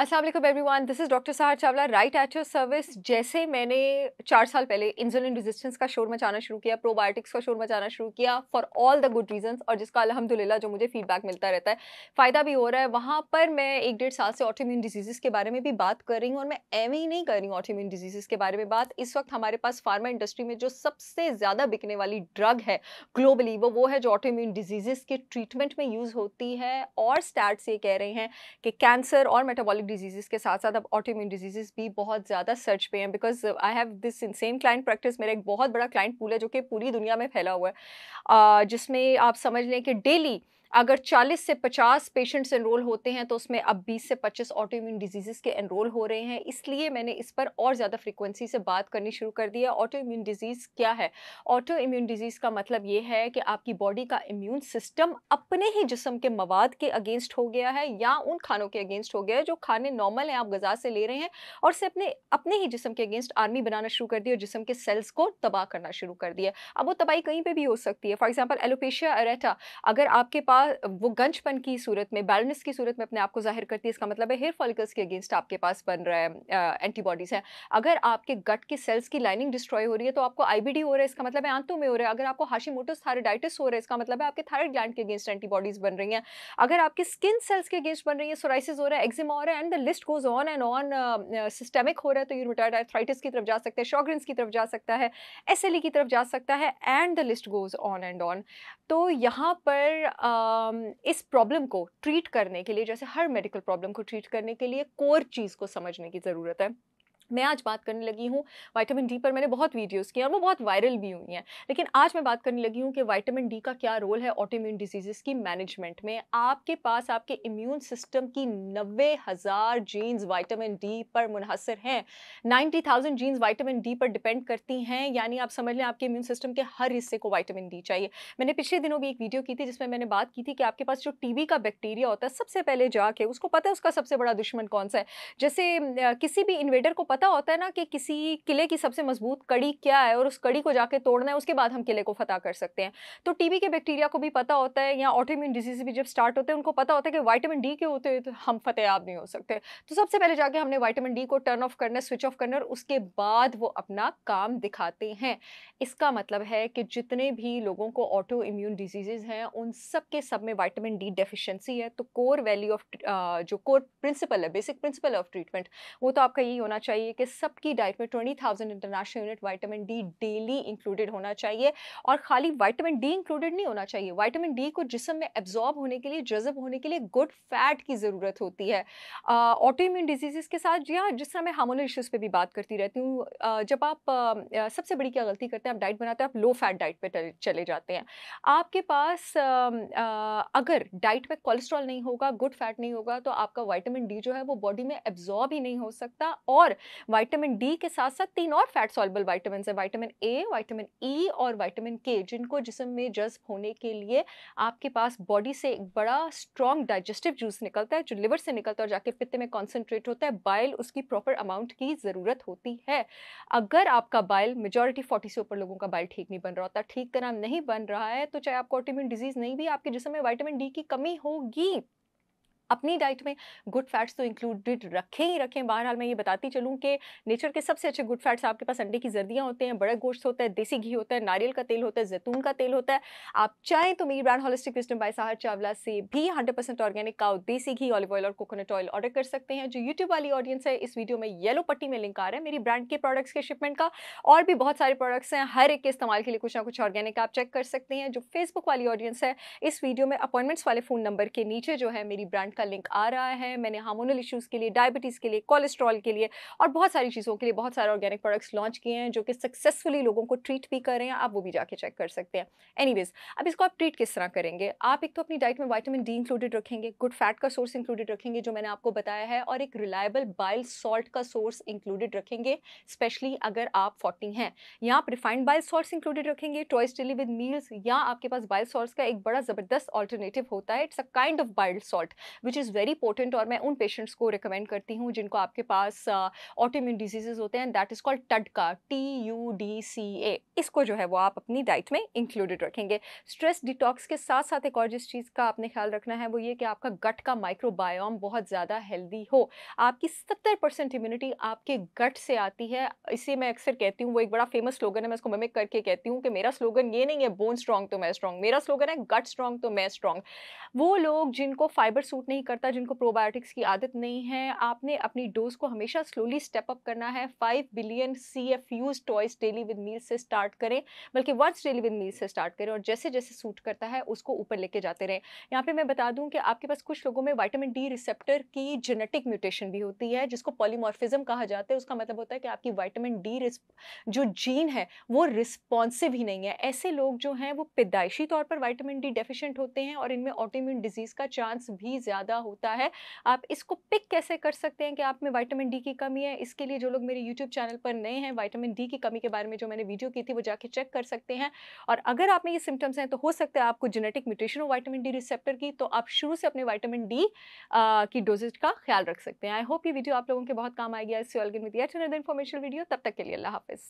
Aslam everyone this is doctor Sahar Chawla right at your service जैसे मैंने चार साल पहले इंसुलिन रेजिस्टेंस का शोर मचाना शुरू किया प्रोबायोटिक्स का शोर मचाना शुरू किया for all the good reasons और जिसका अलहमदिल्ला जो मुझे फीडबैक मिलता रहता है फ़ायदा भी हो रहा है वहाँ पर मैं एक डेढ़ साल से ऑटोम्यून डिजीज़ के बारे में भी बात कर रही हूँ और मैं एवं ही नहीं कर रही हूँ ऑटोम्यून डिजीज़ के बारे में बात इस वक्त हमारे पास फार्मा इंडस्ट्री में जो सबसे ज़्यादा बिकने वाली ड्रग है ग्लोबली वो वो है जो ऑटोम्यून डिजीज़ के ट्रीटमेंट में यूज़ होती है और स्टार्ट से कह रहे हैं कि कैंसर और मेटाबॉलिक वाली डिजीज़ के साथ साथ अब ऑटोम्यून डिजीज़ भी बहुत ज़्यादा सर्च पे हैं because I have this insane client practice मेरा एक बहुत बड़ा क्लाइंट पूल है जो कि पूरी दुनिया में फैला हुआ है जिसमें आप समझ लें कि डेली अगर 40 से 50 पेशेंट्स एनरोल होते हैं तो उसमें अब 20 से 25 ऑटो इम्यून डिजीज़ के एनरोल हो रहे हैं इसलिए मैंने इस पर और ज़्यादा फ्रिक्वेंसी से बात करनी शुरू कर दी है ऑटो इम्यून डिजीज़ क्या है ऑटो इम्यून डिजीज़ का मतलब ये है कि आपकी बॉडी का इम्यून सिस्टम अपने ही जिसम के मवाद के अगेंस्ट हो गया है या उन खानों के अगेंस्ट हो गया है जो खाने नॉर्मल हैं आप गज़ा से ले रहे हैं और से अपने अपने ही जिसम के अगेंस्ट आर्मी बनाना शुरू कर दिया और जिसम के सेल्स को तबाह करना शुरू कर दिया अब वो तबाही कहीं पर भी हो सकती है फॉर एग्जाम्पल एलोपेशिया अरेटा अगर आपके पास वो गंजपन की सूरत में बैलनेस की सूरत में अपने आप को जाहिर करती है इसका मतलब है हेयर फॉलिकल्स के अगेंस्ट आपके पास बन रहा है एंटीबॉडीज़ हैं अगर आपके गट की सेल्स की लाइनिंग डिस्ट्रॉय हो रही है तो आपको आई हो रहा है इसका मतलब है आंतों में हो रहा है अगर आपको हाशी थायरोडाइटिस हो रहा है इसका मतलब है आपके थायराइड ग्लैंड के अगेंस्ट एंटीबॉडीज़ बन रही हैं अगर आपकी स्किन सेल्स के अगेंस्ट बन रही है सोराइसिस हो रहा है एक्जिमा हो रहा है and the list goes on and on systemic हो रहा है तो यूनिटाइड आर्थराइटिस की तरफ जा सकते हैं शॉग्रेंस की तरफ जा सकता है एस की तरफ जा सकता है and the list goes on and on तो यहाँ पर uh, Um, इस प्रॉब्लम को ट्रीट करने के लिए जैसे हर मेडिकल प्रॉब्लम को ट्रीट करने के लिए कोर चीज़ को समझने की ज़रूरत है मैं आज बात करने लगी हूँ वाइटामिन डी पर मैंने बहुत वीडियोस किए और वो बहुत वायरल भी हुई हैं लेकिन आज मैं बात करने लगी हूँ कि वाइटामिन डी का क्या रोल है ऑटोम्यून डिजीज़ की मैनेजमेंट में आपके पास आपके इम्यून सिस्टम की नब्बे हज़ार जीन्स वाइटामिन डी पर मुनहसर हैं ninety thousand genes vitamin D पर डिपेंड करती हैं यानी आप समझ लें आपके इम्यून सिस्टम के हर हिस्से को वाइटामिन डी चाहिए मैंने पिछले दिनों भी एक वीडियो की थी जिसमें मैंने बात की थी कि आपके पास जो टी का बैक्टीरिया होता है सबसे पहले जाके उसको पता है उसका सबसे बड़ा दुश्मन कौन सा है जैसे किसी भी इन्वेडर को पता पता होता है ना कि किसी किले की सबसे मजबूत कड़ी क्या है और उस कड़ी को जाके तोड़ना है उसके बाद हम किले को फतह कर सकते हैं तो टीबी के बैक्टीरिया को भी पता होता है या ऑटोम्यून डिजीज भी जब स्टार्ट होते हैं उनको पता होता है कि वाइटामिन डी के होते तो हम फतेहयाब नहीं हो सकते तो सबसे पहले जाके हमने वाइटामिन डी को टर्न ऑफ करना स्विच ऑफ करना और उसके बाद वो अपना काम दिखाते हैं इसका मतलब है कि जितने भी लोगों को ऑटो इम्यून डिजीजेज हैं उन सब के सब में वाइटामिन डी डेफिशिएंसी है तो कोर वैल्यू ऑफ जो कोर प्रिंसिपल है बेसिक प्रिंसिपल ऑफ ट्रीटमेंट वो तो आपका यही होना चाहिए चाहिए कि सबकी डाइट में twenty thousand international unit vitamin D daily included होना चाहिए और खाली वाइटामिन डी इंक्लूडेड नहीं होना चाहिए वाइटामिन डी को जिसम में एब्जॉर्ब होने के लिए जजब होने के लिए गुड फैट की ज़रूरत होती है इम्यून डिजीज़ के साथ या जिस तरह मैं हार्मोनल इश्यूज़ पर भी बात करती रहती हूँ जब आप सबसे बड़ी क्या गलती करते हैं आप डाइट बनाते हैं आप लो फैट डाइट पर चले जाते हैं आपके पास अगर डाइट में कोलेस्ट्रॉल नहीं होगा गुड फैट नहीं होगा तो आपका वाइटामिन डी जो है वो बॉडी में एब्जॉर्ब ही नहीं हो सकता और वाइटामिन डी के साथ साथ तीन और फैट सॉल्बल वाइटामिन है वाइटामिन ए वाइटामिन ई और वाइटामिन के जिनको जिसम में जज्ब होने के लिए आपके पास बॉडी से एक बड़ा स्ट्रॉन्ग डाइजेस्टिव जूस निकलता है जो लिवर से निकलता है और जाके पित्त में कॉन्सेंट्रेट होता है बाइल उसकी प्रॉपर अमाउंट की ज़रूरत होती है अगर आपका बाइल मेजोरिटी फोर्टी से ऊपर लोगों का बाइल ठीक नहीं बन रहा होता ठीक तरह नहीं बन रहा है तो चाहे आपको ऑटोम्यून डिजीज़ नहीं भी आपके जिसम में वाइटामिन डी की कमी होगी अपनी डाइट में गुड फैट्स तो इंक्लूडेड रखें ही रखें बहरहाल मैं ये बताती चलूँ कि नेचर के सबसे अच्छे गुड फैट्स आपके पास अंडे की जर्दियाँ होते हैं बड़ा गोश्त होता है देसी घी होता है नारियल का तेल होता है जैतून का तेल होता है आप चाहें तो मेरी brand holistic wisdom by Sahar Chawla से भी hundred percent organic cow desi ghee olive oil और कोकोनट ऑयल ऑर्डर कर सकते हैं जो यूट्यूब वाली ऑडियंस है इस वीडियो में येलो पट्टी में लिंक आ रहा है मेरी ब्रांड के प्रोडक्ट्स के शिपमेंट का और भी बहुत सारे प्रोडक्ट्स हैं हर एक के इस्तेमाल के लिए कुछ ना कुछ ऑर्गेनिक आप चेक कर सकते हैं जो फेसबुक वाली ऑडियंस है इस वीडियो में अपॉइंटमेंट्स वाले फ़ोन नंबर के नीचे जो है मेरी ब्रांड का का लिंक आ रहा है मैंने हार्मोनल इश्यूज़ के लिए डायबिटीज़ के लिए कोलेस्ट्रॉल के लिए और बहुत सारी चीज़ों के लिए बहुत सारे ऑर्गेनिक प्रोडक्ट्स लॉन्च किए हैं जो कि सक्सेसफुली लोगों को ट्रीट भी कर रहे हैं आप वो भी जाके चेक कर सकते हैं एनीवेज अब इसको आप ट्रीट किस तरह करेंगे आप एक तो अपनी डाइट में वाइटामिन डी इंक्लूडेड रखेंगे गुड फैट का सोर्स इंक्लूडेड रखेंगे जो मैंने आपको बताया है और एक रिलायबल बाइल सॉल्ट का सोर्स इंक्लूडेड रखेंगे स्पेशली अगर आप फोर्टी हैं या आप रिफाइंड बाइल सॉल्ट इंक्लूडेड रखेंगे टॉयस डेली विद मील्स या आपके पास बाइल सॉल्ट का एक बड़ा ज़बरदस्त ऑल्टरनेटिव होता है it's a kind of bile salt which is very important और मैं उन पेशेंट्स को रिकमेंड करती हूँ जिनको आपके पास ऑटोम्यून डिजीजेज होते हैं दैट इज़ कॉल्ड टटका T U D C A इसको जो है वो आप अपनी डाइट में इंक्लूडेड रखेंगे स्ट्रेस डिटॉक्स के साथ साथ एक और जिस चीज़ का आपने ख्याल रखना है वो ये कि आपका गट का माइक्रोबायोम बहुत ज़्यादा हेल्दी हो आपकी सत्तर परसेंट इम्यूनिटी आपके गट से आती है इसे मैं अक्सर कहती हूँ वो एक बड़ा फेमस स्लोगन है मैं उसको ममिक करके कहती हूँ कि मेरा स्लोगन ये नहीं है बोन स्ट्रांग तो मैं स्ट्रांग मेरा स्लोगन है गट स्ट्रांग तो मैं स्ट्रांग वो लोग जिनको फाइबर सूट नहीं करता जिनको प्रोबायोटिक्स की आदत नहीं है आपने अपनी डोज को हमेशा स्लोली स्टेप अप करना है five billion C F use twice daily with meal से स्टार्ट करें बल्कि वंस डेली विद मील से स्टार्ट करें और जैसे जैसे सूट करता है उसको ऊपर लेके जाते रहें यहाँ पे मैं बता दूँ कि आपके पास कुछ लोगों में वाइटामिन डी रिसेप्टर की जेनेटिक म्यूटेशन भी होती है जिसको पॉलीमॉर्फिज्म कहा जाता है उसका मतलब होता है कि आपकी वाइटामिन डी जो जीन है वो रिस्पॉन्सिव ही नहीं है ऐसे लोग जो हैं वो पैदाइशी तौर पर वाइटामिन डी डेफिशेंट होते हैं और इनमें ऑटोम्यून डिजीज़ का चांस भी ज़्यादा ज़्यादा होता है आप इसको पिक कैसे कर सकते हैं कि आप में वाइटामिन डी की कमी है इसके लिए जो लोग मेरे यूट्यूब चैनल पर नए हैं वाइटामिन डी की कमी के बारे में जो मैंने वीडियो की थी वो जाके चेक कर सकते हैं और अगर आप में ये सिम्टम्स हैं तो हो सकता है आपको जेनेटिक म्यूटेशन हो वाइटामिन डी रिसेप्टर की तो आप शुरू से अपने वाइटामिन डी की डोजेज का ख्याल रख सकते हैं आई होप ये वीडियो आप लोगों के बहुत काम आएगी I see all again with information video तब तक के लिए अल्लाह हाफिज़